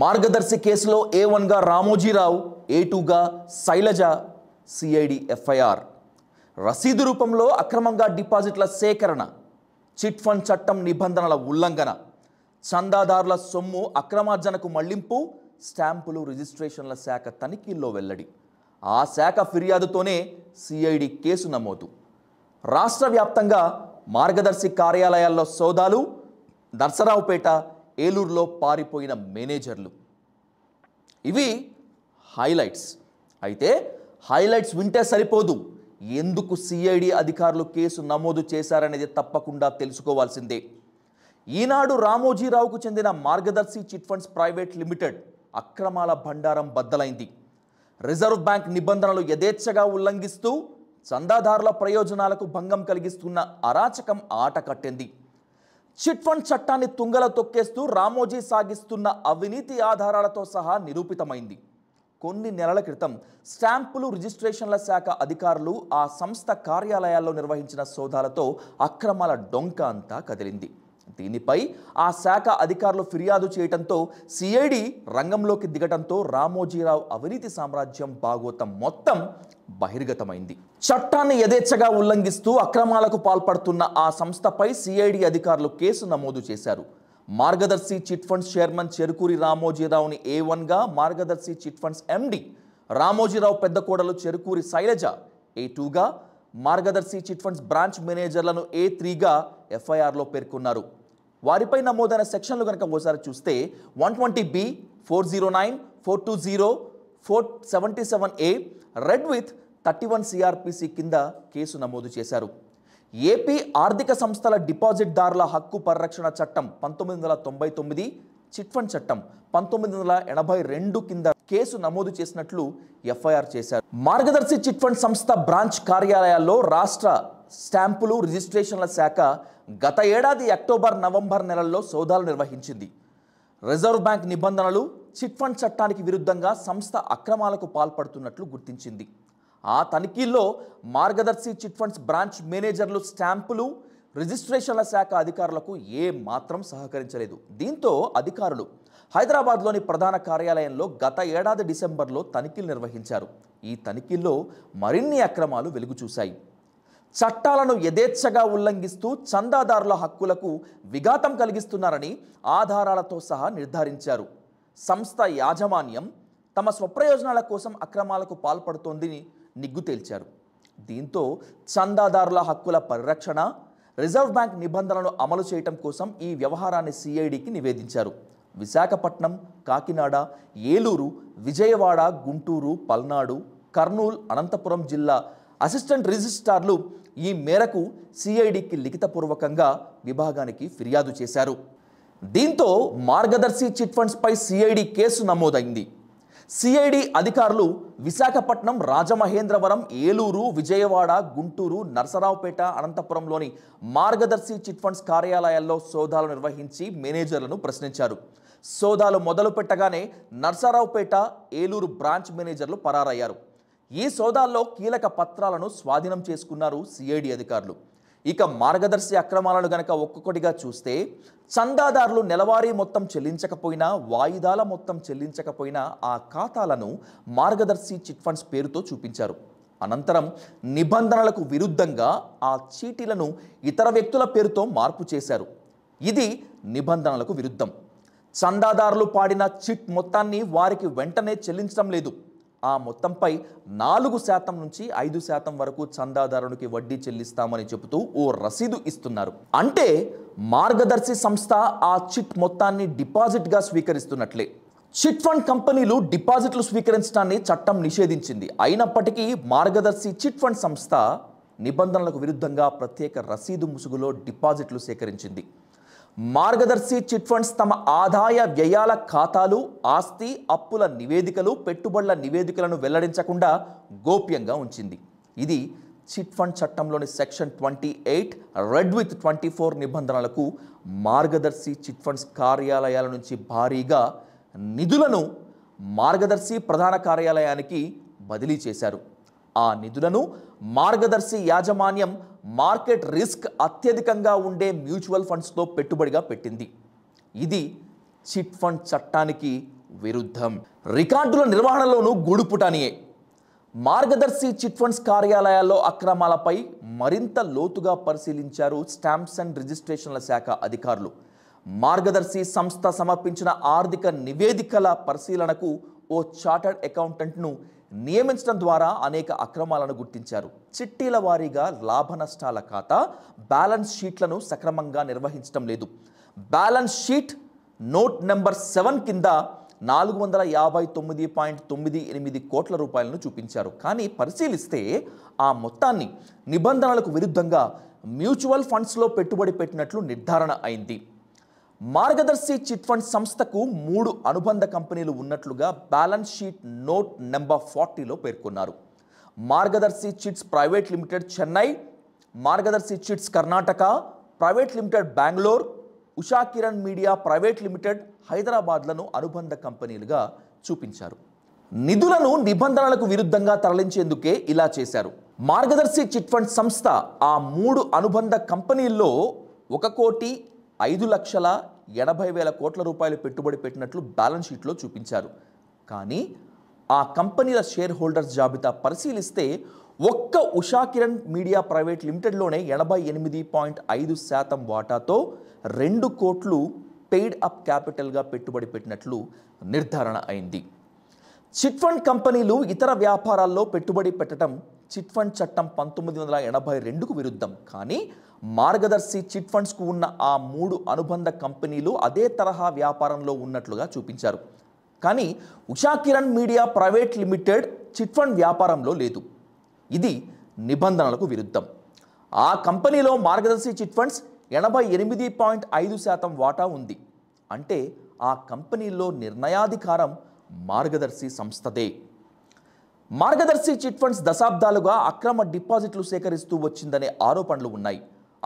మార్గదర్శి కేసులో ఏ వన్గా రామోజీరావు ఏ టూగా శైలజ సిఐడి ఎఫ్ఐఆర్ రసీదు రూపంలో అక్రమంగా డిపాజిట్ల సేకరణ చిట్ ఫండ్ చట్టం నిబంధనల ఉల్లంఘన చందాదారుల సొమ్ము అక్రమార్జనకు మళ్లింపు స్టాంపులు రిజిస్ట్రేషన్ల శాఖ తనిఖీల్లో వెల్లడి ఆ శాఖ ఫిర్యాదుతోనే సిఐడి కేసు నమోదు రాష్ట్ర వ్యాప్తంగా మార్గదర్శి కార్యాలయాల్లో సోదాలు నర్సరావుపేట ఏలూరులో పారిపోయిన మేనేజర్లు ఇవి హైలైట్స్ అయితే హైలైట్స్ వింటే సరిపోదు ఎందుకు సిఐడి అధికారులు కేసు నమోదు చేశారనేది తప్పకుండా తెలుసుకోవాల్సిందే ఈనాడు రామోజీరావుకు చెందిన మార్గదర్శి చిట్ ఫండ్స్ ప్రైవేట్ లిమిటెడ్ అక్రమాల భండారం బద్దలైంది రిజర్వ్ బ్యాంక్ నిబంధనలు యథేచ్ఛగా ఉల్లంఘిస్తూ చందాదారుల ప్రయోజనాలకు భంగం కలిగిస్తున్న అరాచకం ఆట కట్టింది చిట్ ఫండ్ చట్టాన్ని తుంగల తొక్కేస్తూ రామోజీ సాగిస్తున్న అవినీతి ఆధారాలతో సహా నిరూపితమైంది కొన్ని నెలల క్రితం స్టాంపులు రిజిస్ట్రేషన్ల శాఖ అధికారులు ఆ సంస్థ కార్యాలయాల్లో నిర్వహించిన సోదాలతో అక్రమాల డొంక అంతా కదిలింది దీనిపై ఆ శాఖ అధికారులు ఫిర్యాదు చేయడంతో సిఐడి రంగంలోకి దిగటంతో రామోజీరావు అవినీతి సామ్రాజ్యం భాగోతం మొత్తం బహిర్గతమైంది చట్టాన్ని యథేచ్ఛగా ఉల్లంఘిస్తూ అక్రమాలకు పాల్పడుతున్న ఆ సంస్థపై సిఐడి అధికారులు కేసు నమోదు చేశారు Margadarsi chit funds chairman Cherukuri రామోజీరావుని ఏ వన్గా మార్గదర్శి చిట్ ఫండ్స్ ఎండి రామోజీరావు పెద్ద కోడలు చెరుకూరి శైలజ ఏ టూగా మార్గదర్శి చిట్ ఫండ్స్ బ్రాంచ్ మేనేజర్లను ఏ త్రీగా ఎఫ్ఐఆర్లో పేర్కొన్నారు వారిపై నమోదైన సెక్షన్లు కనుక ఒకసారి చూస్తే one twenty B four zero nine four two zero four seventy seven A read with thirty one CrPC కింద కేసు నమోదు చేశారు ఏపీ ఆర్థిక సంస్థల డిపాజిట్ దారుల హక్కు పరిరక్షణ చట్టం పంతొమ్మిది వందల తొంభై తొమ్మిది చిట్ ఫండ్ చట్టం పంతొమ్మిది వందల ఎనభై రెండు కింద కేసు నమోదు చేసినట్లు ఎఫ్ఐఆర్ చేశారు మార్గదర్శి చిట్ ఫండ్ సంస్థ బ్రాంచ్ కార్యాలయాల్లో రాష్ట్ర స్టాంపులు రిజిస్ట్రేషన్ల శాఖ గత ఏడాది అక్టోబర్ నవంబర్ నెలల్లో సోదాలు నిర్వహించింది రిజర్వ్ బ్యాంక్ నిబంధనలు చిట్ ఫండ్ చట్టానికి విరుద్ధంగా సంస్థ అక్రమాలకు పాల్పడుతున్నట్లు గుర్తించింది ఆ తనిఖీల్లో మార్గదర్శి చిట్ ఫండ్స్ బ్రాంచ్ మేనేజర్లు స్టాంపులు రిజిస్ట్రేషన్ల శాఖ అధికారులకు ఏ మాత్రం సహకరించలేదు దీంతో అధికారులు హైదరాబాద్లోని ప్రధాన కార్యాలయంలో గత ఏడాది డిసెంబర్లో తనిఖీలు నిర్వహించారు ఈ తనిఖీల్లో మరిన్ని అక్రమాలు వెలుగుచూశాయి చట్టాలను యథేచ్ఛగా ఉల్లంఘిస్తూ చందాదారుల హక్కులకు విఘాతం కలిగిస్తున్నారని ఆధారాలతో సహా నిర్ధారించారు సంస్థ యాజమాన్యం తమ స్వప్రయోజనాల కోసం అక్రమాలకు పాల్పడుతోందని నిగ్గు తేల్చారు దీంతో చందాదారుల హక్కుల పరిరక్షణ రిజర్వ్ బ్యాంక్ నిబంధనలను అమలు చేయటం కోసం ఈ వ్యవహారాన్ని సిఐడికి నివేదించారు విశాఖపట్నం కాకినాడ ఏలూరు విజయవాడ గుంటూరు పల్నాడు కర్నూలు అనంతపురం జిల్లా అసిస్టెంట్ రిజిస్ట్రార్లు ఈ మేరకు సిఐడికి లిఖితపూర్వకంగా విభాగానికి ఫిర్యాదు చేశారు దీంతో మార్గదర్శి చిట్ ఫండ్స్పై సిఐడి కేసు నమోదైంది సిఐడి అధికారులు విశాఖపట్నం రాజమహేంద్రవరం ఏలూరు విజయవాడ గుంటూరు నరసరావుపేట అనంతపురంలోని మార్గదర్శి చిట్ ఫండ్స్ కార్యాలయాల్లో సోదాలు నిర్వహించి మేనేజర్లను ప్రశ్నించారు సోదాలు మొదలు పెట్టగానే నర్సరావుపేట ఏలూరు బ్రాంచ్ మేనేజర్లు పరారయ్యారు ఈ సోదాల్లో కీలక పత్రాలను స్వాధీనం చేసుకున్నారు సిఐడి అధికారులు ఇక మార్గదర్శి అక్రమాలను గనక ఒక్కొక్కటిగా చూస్తే చందాదారులు నెలవారీ మొత్తం చెల్లించకపోయినా వాయిదాల మొత్తం చెల్లించకపోయినా ఆ ఖాతాలను మార్గదర్శి చిట్ ఫండ్స్ పేరుతో చూపించారు అనంతరం నిబంధనలకు విరుద్ధంగా ఆ చీటీలను ఇతర వ్యక్తుల పేరుతో మార్పు చేశారు ఇది నిబంధనలకు విరుద్ధం చందాదారులు పాడిన చిట్ మొత్తాన్ని వారికి వెంటనే చెల్లించడం లేదు ఆ మొత్తంపై నాలుగు శాతం నుంచి ఐదు శాతం వరకు చందాదారునికి వడ్డీ చెల్లిస్తామని చెబుతూ ఓ రసీదు ఇస్తున్నారు అంటే మార్గదర్శి సంస్థ ఆ చిట్ మొత్తాన్ని డిపాజిట్గా స్వీకరిస్తున్నట్లే చిట్ ఫండ్ కంపెనీలు డిపాజిట్లు స్వీకరించడాన్ని చట్టం నిషేధించింది అయినప్పటికీ మార్గదర్శి చిట్ ఫండ్ సంస్థ నిబంధనలకు విరుద్ధంగా ప్రత్యేక రసీదు ముసుగులో డిపాజిట్లు సేకరించింది మార్గదర్శి చిట్ ఫండ్స్ తమ ఆదాయ వ్యయాల ఖాతాలు ఆస్తి అప్పుల నివేదికలు పెట్టుబడుల నివేదికలను వెల్లడించకుండా గోప్యంగా ఉంచింది ఇది చిట్ ఫండ్ చట్టంలోని section twenty eight read with twenty four నిబంధనలకు మార్గదర్శి చిట్ ఫండ్స్ కార్యాలయాల నుంచి భారీగా నిధులను మార్గదర్శి ప్రధాన కార్యాలయానికి బదిలీ చేశారు ఆ నిధులను మార్గదర్శి యాజమాన్యం మార్కెట్ రిస్క్ అత్యధికంగా ఉండే మ్యూచువల్ ఫండ్స్తో పెట్టుబడిగా పెట్టింది ఇది చిట్ ఫండ్ చట్టానికి విరుద్ధం రికార్డుల నిర్వహణలోనూ గూడుపుటానియే మార్గదర్శి చిట్ ఫండ్స్ కార్యాలయాల్లో అక్రమాలపై మరింత లోతుగా పరిశీలించారు స్టాంప్స్ అండ్ రిజిస్ట్రేషన్ల శాఖ అధికారులు మార్గదర్శి సంస్థ సమర్పించిన ఆర్థిక నివేదికల పరిశీలనకు ఓ చార్టర్డ్ అకౌంటెంట్ను నియమించడం ద్వారా అనేక అక్రమాలను గుర్తించారు చిట్టీల వారీగా లాభ నష్టాల ఖాతా బ్యాలెన్స్ షీట్లను సక్రమంగా నిర్వహించడం లేదు balance sheet note number seven కింద నాలుగు వందల యాభై తొమ్మిది పాయింట్ తొమ్మిది ఎనిమిది కోట్ల రూపాయలను చూపించారు కానీ పరిశీలిస్తే ఆ మొత్తాన్ని నిబంధనలకు విరుద్ధంగా మ్యూచువల్ ఫండ్స్లో పెట్టుబడి పెట్టినట్లు నిర్ధారణ అయింది మార్గదర్శి చిట్ ఫండ్ సంస్థకు మూడు అనుబంధ కంపెనీలు ఉన్నట్లుగా బ్యాలెన్స్ షీట్ నోట్ నెంబర్ ఫార్టీలో పేర్కొన్నారు Margadarsi chits private limited Chennai Margadarsi chits Karnataka private limited Bengaluru Usha Kiran media private limited హైదరాబాద్లను అనుబంధ కంపెనీలుగా చూపించారు నిధులను నిబంధనలకు విరుద్ధంగా తరలించేందుకే ఇలా చేశారు మార్గదర్శి చిట్ ఫండ్ సంస్థ ఆ మూడు అనుబంధ కంపెనీల్లో ఒక కోటి ఐదు లక్షల ఎనభై వేల కోట్ల రూపాయలు పెట్టుబడి పెట్టినట్లు బ్యాలెన్స్ షీట్లో చూపించారు కానీ ఆ కంపెనీల షేర్ హోల్డర్స్ జాబితా పరిశీలిస్తే ఒక్క ఉషా కిరణ్ మీడియా ప్రైవేట్ లిమిటెడ్లోనే ఎనభై ఎనిమిది పాయింట్ ఐదు శాతం వాటాతో రెండు కోట్లు పెయిడ్ అప్ క్యాపిటల్గా పెట్టుబడి పెట్టినట్లు నిర్ధారణ అయింది చిట్ ఫండ్ కంపెనీలు ఇతర వ్యాపారాల్లో పెట్టుబడి పెట్టడం చిట్ ఫండ్ చట్టం పంతొమ్మిది వందల ఎనభై రెండుకు విరుద్ధం కానీ మార్గదర్శి చిట్ ఫండ్స్కు ఉన్న ఆ మూడు అనుబంధ కంపెనీలు అదే తరహా వ్యాపారంలో ఉన్నట్లుగా చూపించారు కానీ Usha Kiran media private limited chit fund వ్యాపారంలో లేదు ఇది నిబంధనలకు విరుద్ధం ఆ కంపెనీలో మార్గదర్శి చిట్ ఫండ్స్ ఎనభై ఎనిమిది పాయింట్ ఐదు శాతం వాటా ఉంది అంటే ఆ కంపెనీలో నిర్ణయాధికారం మార్గదర్శి సంస్థదే మార్గదర్శి చిట్ ఫండ్స్ దశాబ్దాలుగా అక్రమ డిపాజిట్లు సేకరిస్తూ వచ్చిందనే ఆరోపణలు ఉన్నాయి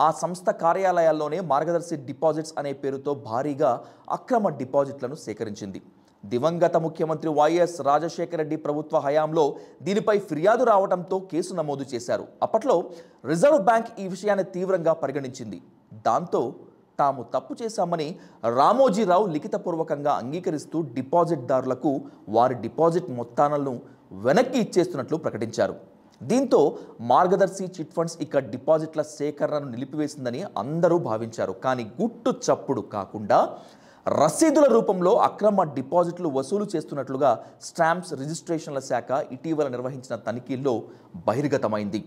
ఆ సంస్థ కార్యాలయాల్లోనే మార్గదర్శి డిపాజిట్స్ అనే పేరుతో భారీగా అక్రమ డిపాజిట్లను సేకరించింది దివంగత ముఖ్యమంత్రి వైఎస్ రాజశేఖర రెడ్డి ప్రభుత్వ హయాంలో దీనిపై ఫిర్యాదు రావడంతో కేసు నమోదు చేశారు అప్పట్లో రిజర్వ్ బ్యాంక్ ఈ విషయాన్ని తీవ్రంగా పరిగణించింది దాంతో తాము తప్పు చేశామని రామోజీరావు లిఖితపూర్వకంగా అంగీకరిస్తూ డిపాజిట్దారులకు వారి డిపాజిట్ మొత్తాలను వెనక్కి ఇచ్చేస్తున్నట్లు ప్రకటించారు దీంతో మార్గదర్శి చిట్ ఫండ్స్ ఇక డిపాజిట్ల సేకరణను నిలిపివేసిందని అందరూ భావించారు కానీ గుట్టు చప్పుడు కాకుండా రసీదుల రూపంలో అక్రమ డిపాజిట్లు వసూలు చేస్తున్నట్లుగా స్టాంప్స్ రిజిస్ట్రేషన్ల శాఖ ఇటీవల నిర్వహించిన తనిఖీల్లో బహిర్గతమైంది